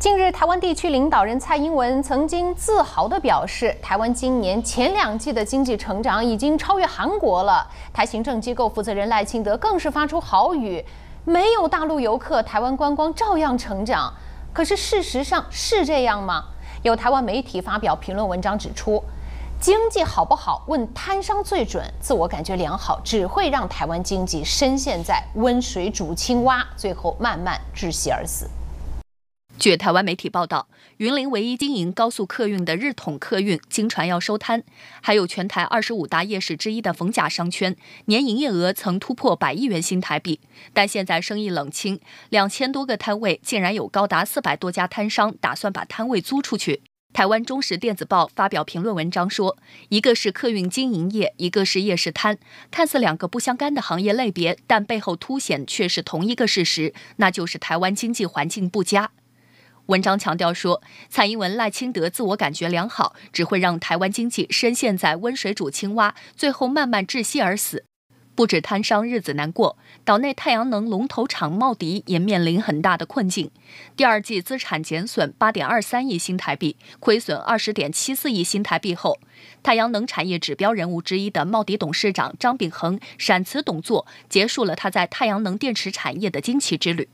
近日，台湾地区领导人蔡英文曾经自豪地表示，台湾今年前两季的经济成长已经超越韩国了。台行政机构负责人赖清德更是发出豪语：“没有大陆游客，台湾观光照样成长。”可是，事实上是这样吗？有台湾媒体发表评论文章指出，经济好不好问摊商最准，自我感觉良好只会让台湾经济深陷在温水煮青蛙，最后慢慢窒息而死。据台湾媒体报道，云林唯一经营高速客运的日统客运经传要收摊，还有全台二十五大夜市之一的逢甲商圈，年营业额曾突破百亿元新台币，但现在生意冷清，两千多个摊位竟然有高达四百多家摊商打算把摊位租出去。台湾中时电子报发表评论文章说，一个是客运经营业，一个是夜市摊，看似两个不相干的行业类别，但背后凸显却是同一个事实，那就是台湾经济环境不佳。文章强调说，蔡英文、赖清德自我感觉良好，只会让台湾经济深陷在温水煮青蛙，最后慢慢窒息而死。不止摊商日子难过，岛内太阳能龙头厂茂迪也面临很大的困境。第二季资产减损八点二三亿新台币，亏损二十点七四亿新台币后，太阳能产业指标人物之一的茂迪董事长张秉恒闪辞董座，结束了他在太阳能电池产业的惊奇之旅。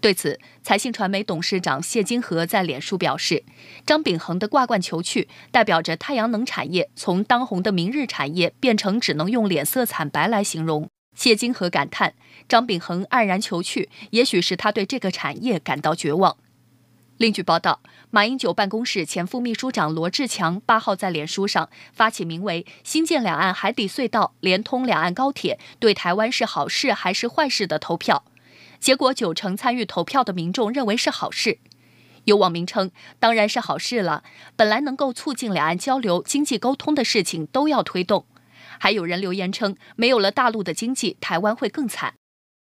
对此，财信传媒董事长谢金河在脸书表示：“张秉恒的挂冠求去，代表着太阳能产业从当红的明日产业变成只能用脸色惨白来形容。”谢金河感叹：“张秉恒黯然求去，也许是他对这个产业感到绝望。”另据报道，马英九办公室前副秘书长罗志强八号在脸书上发起名为“新建两岸海底隧道，连通两岸高铁，对台湾是好事还是坏事”的投票。结果九成参与投票的民众认为是好事。有网民称：“当然是好事了，本来能够促进两岸交流、经济沟通的事情都要推动。”还有人留言称：“没有了大陆的经济，台湾会更惨。”